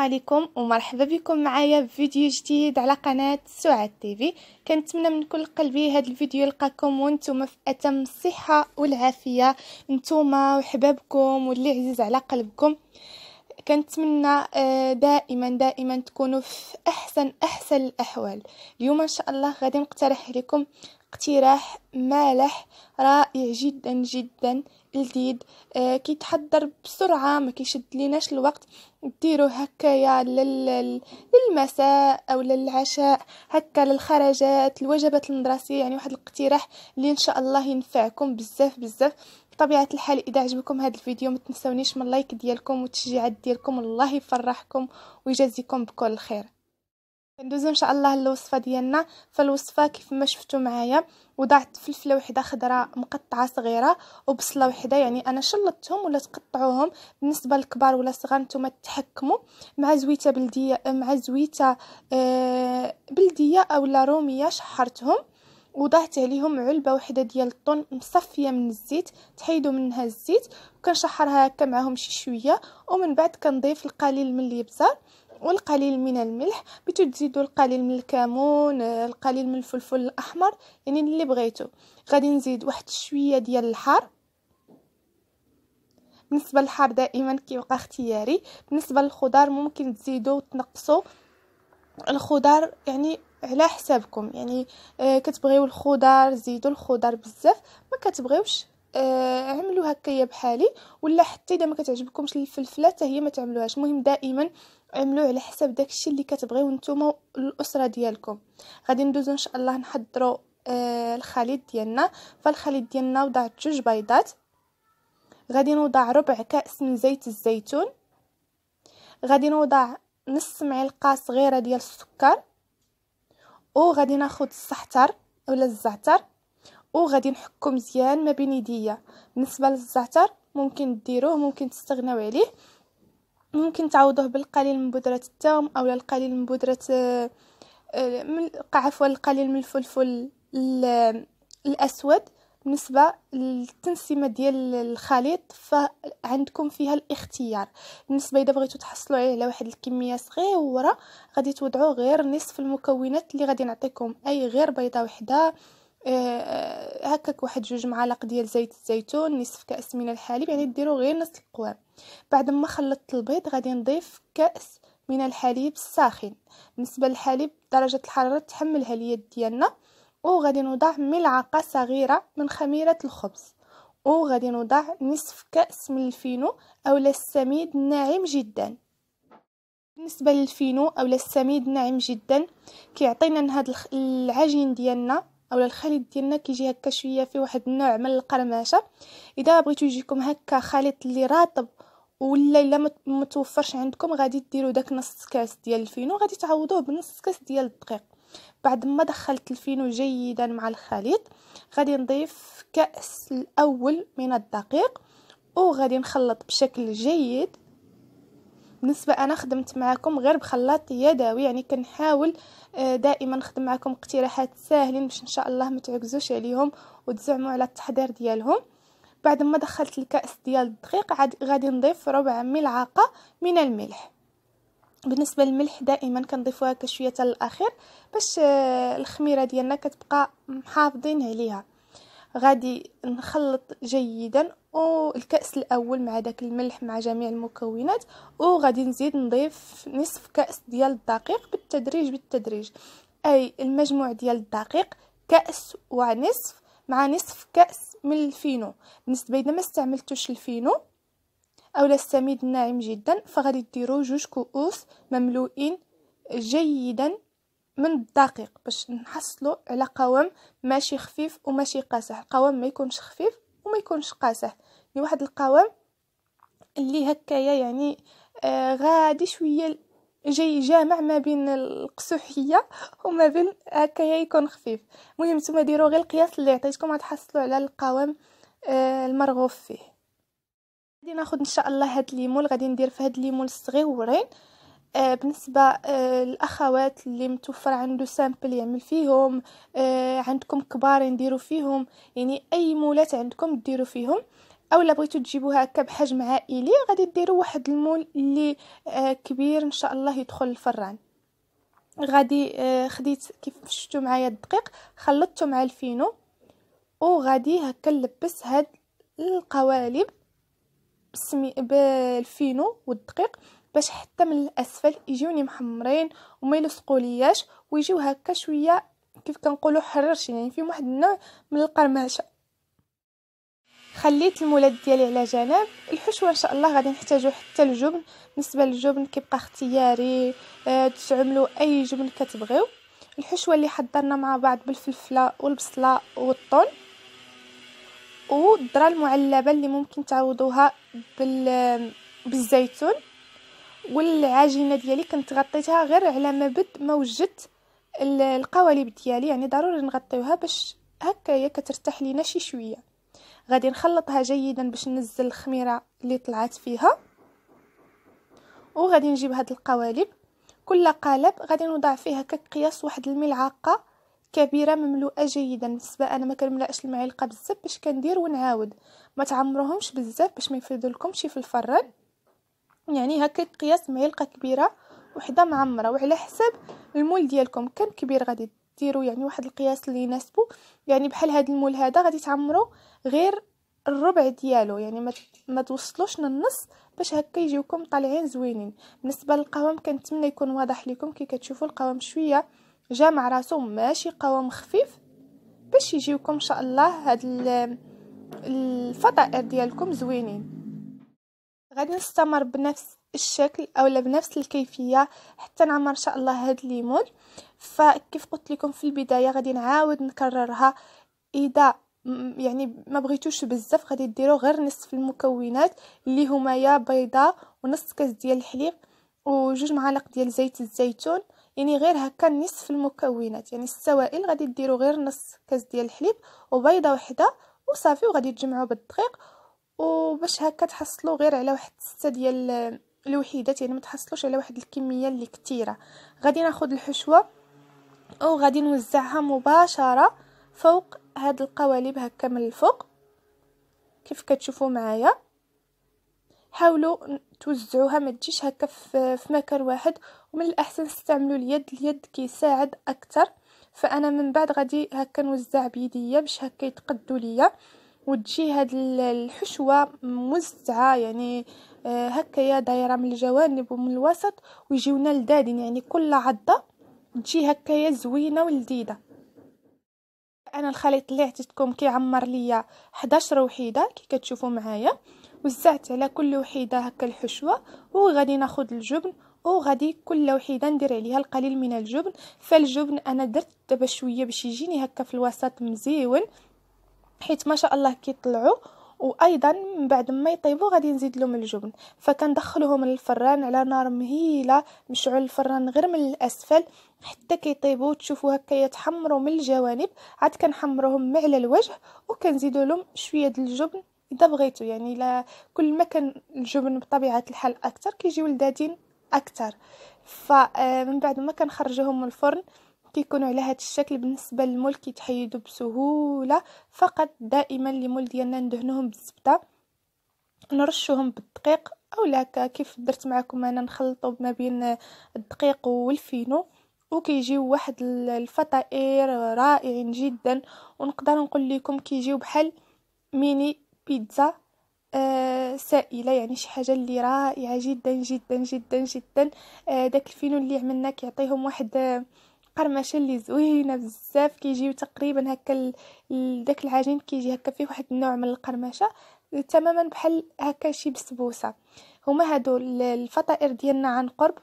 عليكم ومرحبا بكم معايا فيديو جديد على قناة سعاد تيفي كنتمنى من كل قلبي هذا الفيديو يلقاكم وانتم في اتم الصحة والعافية انتم وحبابكم واللي عزيز على قلبكم كنتمنى آه، دائما دائما تكونوا في احسن احسن الاحوال اليوم ان شاء الله غادي نقترح لكم اقتراح مالح رائع جدا جدا لذيذ آه كيتحضر بسرعه ما كيشد ليناش الوقت ديرو هكايا لل... للمساء او للعشاء هكا للخرجات الوجبات المدرسيه يعني واحد الاقتراح اللي ان شاء الله ينفعكم بزاف بزاف بطبيعه الحال اذا عجبكم هذا الفيديو ما تنسونيش من لايك ديالكم وتشجيعات ديالكم الله يفرحكم ويجازيكم بكل خير كندوزو ان شاء الله للوصفه ديالنا فالوصفه كيف ما شفتوا معايا وضعت فلفله وحده خضراء مقطعه صغيره وبصله وحده يعني انا شلطتهم ولا تقطعوهم بالنسبه للكبار ولا الصغار نتوما تحكموا مع زويته بلديه مع زويته آه، بلديه اولا روميه شحرتهم وضعت عليهم علبه وحده ديال الطن مصفيه من الزيت تحيدوا منها الزيت وكنشحرها هكا معاهم شي شويه ومن بعد كنضيف القليل من الابزار والقليل من الملح بتزيدوا القليل من الكمون آه، القليل من الفلفل الاحمر يعني اللي بغيتو غادي نزيد واحد شويه ديال الحار بالنسبه للحار دائما كيبقى اختياري بالنسبه للخضار ممكن تزيدوا وتنقصوا الخضار يعني على حسابكم يعني آه، كتبغيو الخضار زيدوا الخضار بزاف ما كتبغيوش آه، عملوا هكايا بحالي ولا حتى اذا ما كتعجبكمش الفلفله حتى هي ما تعملوهاش المهم دائما عملوا على حسب داكشي اللي كتبغيو نتوما الاسره ديالكم غادي ندوزو ان شاء الله نحضروا آه الخليط ديالنا فالخليط ديالنا وضعت جوج بيضات غادي نوضع ربع كاس من زيت الزيتون غادي نوضع نص معلقه صغيره ديال السكر وغادي ناخذ الصحتر ولا الزعتر وغادي نحكو مزيان ما بين يديا بالنسبه للزعتر ممكن ديروه ممكن تستغناو عليه ممكن تعوضوه بالقليل من بودره الثوم او القليل من بودره آه، آه، من عفوا القليل من الفلفل الاسود بالنسبه للتنسيمه ديال الخليط فعندكم فيها الاختيار بالنسبه اذا بغيتو تحصلوا عليه على واحد الكميه صغيره غادي توضعوا غير نصف المكونات اللي غادي نعطيكم اي غير بيضه وحده آه، هكاك واحد جوج معالق ديال زيت الزيتون نصف كاس من الحليب يعني ديروا غير نص القوام بعد ما خلطت البيض غادي نضيف كاس من الحليب الساخن بالنسبه للحليب درجه الحراره تحملها اليد ديالنا وغادي نوضع ملعقه صغيره من خميره الخبز وغادي نوضع نصف كاس من الفينو اولا السميد ناعم جدا بالنسبه للفينو اولا السميد ناعم جدا كيعطينا هذا العجين ديالنا اولا الخليط ديالنا كيجي هكا شويه فيه واحد النوع من القرمشه اذا بغيتو يجيكم هكا خليط اللي راتب ولا الا ما متوفرش عندكم غادي ديروا داك نص كاس ديال الفينو غادي تعوضوه بنص كاس ديال الدقيق بعد ما دخلت الفينو جيدا مع الخليط غادي نضيف كاس الاول من الدقيق وغادي نخلط بشكل جيد بالنسبه انا خدمت معكم غير بخلاط يدوي يعني كنحاول آه، دائما نخدم معكم اقتراحات ساهلين باش ان شاء الله ما تعجزوش عليهم وتزعموا على التحضير ديالهم بعد ما دخلت الكاس ديال الدقيق غادي نضيف ربع ملعقه من الملح بالنسبه للملح دائما كنضيفوها كشويه الاخير باش آه، الخميره ديالنا كتبقى محافظين عليها غادي نخلط جيدا والكاس الاول مع داك الملح مع جميع المكونات وغادي نزيد نضيف نصف كاس ديال الدقيق بالتدريج بالتدريج اي المجموع ديال الدقيق كاس ونصف مع نصف كاس من الفينو بالنسبه اذا ما استعملتوش الفينو اولا السميد الناعم جدا فغادي ديروا جوج كؤوس مملوئين جيدا من الدقيق باش نحصلوا على قوام ماشي خفيف وماشي قاسح القوام ما يكونش خفيف وما يكونش قاسح يعني واحد القوام اللي هكايا يعني آه غادي شويه جاي جامع ما بين القسوحيه وما بين هكايا يكون خفيف المهم نتوما ديروا غير القياس اللي عطيتكم غتحصلوا على القوام آه المرغوب فيه غادي ناخذ ان شاء الله هاد الليمون غادي ندير في هاد الليمون الصغيورين آه، بالنسبه الاخوات آه، اللي متوفر عنده سامبل يعمل فيهم آه، عندكم كبار نديروا فيهم يعني اي مولات عندكم ديروا فيهم لا بغيتو تجيبوها هكا بحجم عائلي غادي ديروا واحد المول اللي كبير ان شاء الله يدخل الفران غادي خديت كيف شفتوا معايا الدقيق خلطته مع الفينو وغادي هكا نلبس هاد القوالب بالفينو والدقيق باش حتى من الاسفل يجيوني محمرين وما يلصقوا لياش ويجيو هكا شويه كيف كنقولوا حررش يعني فيهم واحد النوع من القرمشه خليت المولات ديالي على جنب الحشوه ان شاء الله غادي نحتاجو حتى الجبن بالنسبه للجبن كيبقى اختياري آه، تعملوا اي جبن كتبغيو الحشوه اللي حضرنا مع بعض بالفلفله والبصله والطون والذره المعلبه اللي ممكن تعوضوها بال بالزيتون والعجينه ديالي كنت غطيتها غير على ما بد ما وجدت القوالب ديالي يعني ضروري نغطيوها باش هكا هي كترتاح لينا شي شويه غادي نخلطها جيدا باش ننزل الخميره اللي طلعت فيها وغادي نجيب هاد القوالب كل قالب غادي نوضع فيه هكا قياس واحد الملعقه كبيره مملوءه جيدا بالنسبه انا ما كنملاش المعلقه بزاف باش كندير ونعاود ما تعمروهمش بزاف باش ما يفيدوا لكمش في الفرن يعني هكا قياس معلقه كبيره وحده معمره وعلى حسب المول ديالكم كم كبير غادي ديروا يعني واحد القياس اللي يناسبو يعني بحال هذا المول هذا غادي تعمرو غير الربع ديالو يعني ما ما توصلوش للنص باش هكا يجيوكم طالعين زوينين بالنسبه للقوام كنتمنى يكون واضح لكم كي كتشوفوا القوام شويه جا مع راسو ماشي قوام خفيف باش يجيوكم ان شاء الله هاد الفطائر ديالكم زوينين غادي نستمر بنفس الشكل اولا بنفس الكيفيه حتى نعمر ان شاء الله هاد الليمون فكيف قلت لكم في البدايه غادي نعاود نكررها اذا يعني ما بغيتوش بزاف غادي ديروا غير نصف المكونات اللي هما يا بيضه ونص كاس ديال الحليب وجوج معالق ديال زيت الزيتون يعني غير هكا نصف المكونات يعني السوائل غادي ديروا غير نص كاس ديال الحليب وبيضه وحده وصافي وغادي تجمعوا بالدقيق وباش هكا تحصلوا غير على واحد ستة ديال الوحدات يعني ما تحصلوش على واحد الكميه اللي كثيره غادي ناخذ الحشوه وغادي نوزعها مباشره فوق هاد القوالب هكا من الفوق كيف كتشوفوا معايا حاولوا توزعوها ما تجيش هكا في مكان واحد ومن الاحسن تستعملوا اليد اليد كيساعد اكثر فانا من بعد غادي هكا نوزع بيديا باش هكا يتقدوا ليا وتجي هاد الحشوه مزعه يعني آه، هكايا دايره من الجوانب ومن الوسط ويجيونا لدادين يعني كل عضه تجي هكايا زوينه ولذيذه انا الخليط اللي عطيتكم كيعمر ليا 11 وحيده كي كتشوفوا معايا وزعت على كل وحيده هكا الحشوه وغادي ناخذ الجبن وغادي كل وحيده ندير عليها القليل من الجبن فالجبن انا درت دابا شويه باش يجيني هكا في الوسط مزيون حيت ما شاء الله كيطلعوا وايضا من بعد ما يطيبوا غادي نزيد لهم الجبن فكندخلوهم للفران على نار مهيله نشعل الفران غير من الاسفل حتى كيطيبوا تشوفوا هكا يتحمروا من الجوانب عاد كنحمروهم مع على الوجه وكنزيدوا لهم شويه د الجبن اذا بغيتو يعني لا كل ما كان الجبن بطبيعه الحال اكثر كيجيو لذاذين اكثر فمن آه، بعد ما كنخرجوهم من الفرن كيكونوا على هذا الشكل بالنسبه للمول كيتحيدوا بسهوله فقط دائما لي مول ديالنا ندهنوهم بالزبده نرشوهم بالدقيق اولا كيف درت معكم انا نخلطوا ما بين الدقيق والفينو وكيجيو واحد الفطائر رائعين جدا ونقدر نقول لكم كيجيو بحال ميني بيتزا آه سائله يعني شي حاجه اللي رائعه جدا جدا جدا جدا آه داك الفينو اللي عملنا كيعطيهم واحد آه القرمشه اللي زوينه بزاف كيجيو تقريبا هكا داك العجين كيجي هكا فيه واحد النوع من القرمشه تماما بحال هكا شي بسبوسه هما هادو الفطائر ديالنا عن قرب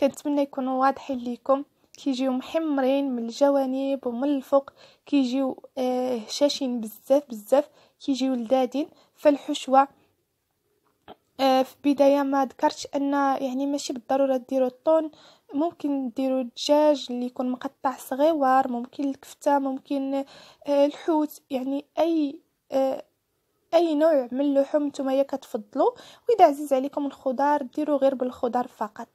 كنتمنى يكونوا واضحين ليكم كيجيو محمرين من الجوانب ومن الفوق كيجيو آه، هشاشين بزاف بزاف كيجيو لذادين فالحشوه آه، في بدايه ما ذكرتش ان يعني ماشي بالضروره ديروا الطون ممكن ديروا الدجاج اللي يكون مقطع صغيوار ممكن الكفته ممكن آه، الحوت يعني اي آه، اي نوع من اللحوم نتوما كتفضلوا واذا عزيز عليكم الخضار ديروا غير بالخضار فقط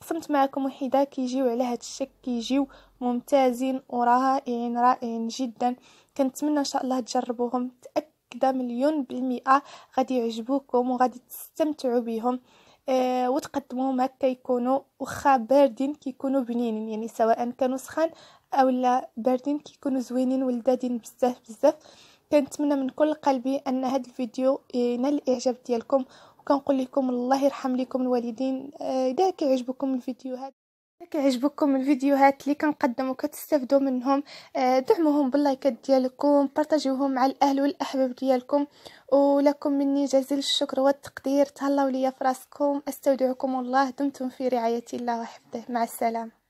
قسمت معكم وحده كيجيو على هذا الشكل كيجيو ممتازين ورائعين يعني رائعين جدا كنتمنى ان شاء الله تجربوهم متاكده مليون بالمئه غادي يعجبوكم وغادي تستمتعوا بهم آه وتقدموهم هكا يكونوا واخا باردين كيكونوا بنينين يعني سواء كانوا سخان او لا باردين كيكونوا زوينين ولذاذين بزاف بزاف كنتمنى من كل قلبي ان هذا الفيديو ينال الاعجاب ديالكم وكنقول لكم الله يرحم لكم الوالدين آه، اذا كيعجبكم الفيديو هذا كيعجبكم الفيديوهات اللي كنقدم وكتستافدوا منهم آه، دعموهم باللايكات ديالكم بارطاجيوهم مع الاهل والاحباب ديالكم ولكم مني جزيل الشكر والتقدير تهلاو ليا فراسكم استودعكم الله دمتم في رعايه الله وحفظه مع السلامه